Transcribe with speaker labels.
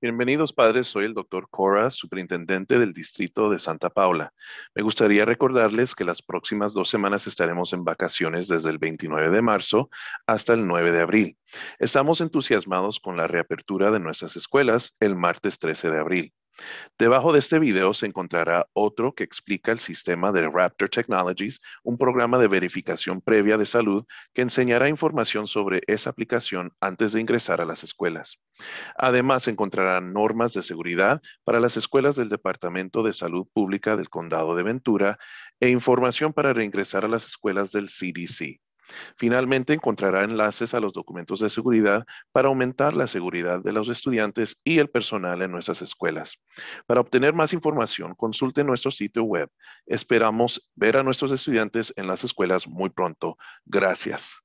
Speaker 1: Bienvenidos padres, soy el doctor Cora, superintendente del distrito de Santa Paula. Me gustaría recordarles que las próximas dos semanas estaremos en vacaciones desde el 29 de marzo hasta el 9 de abril. Estamos entusiasmados con la reapertura de nuestras escuelas el martes 13 de abril. Debajo de este video se encontrará otro que explica el sistema de Raptor Technologies, un programa de verificación previa de salud que enseñará información sobre esa aplicación antes de ingresar a las escuelas. Además, encontrarán normas de seguridad para las escuelas del Departamento de Salud Pública del Condado de Ventura e información para reingresar a las escuelas del CDC. Finalmente, encontrará enlaces a los documentos de seguridad para aumentar la seguridad de los estudiantes y el personal en nuestras escuelas. Para obtener más información, consulte nuestro sitio web. Esperamos ver a nuestros estudiantes en las escuelas muy pronto. Gracias.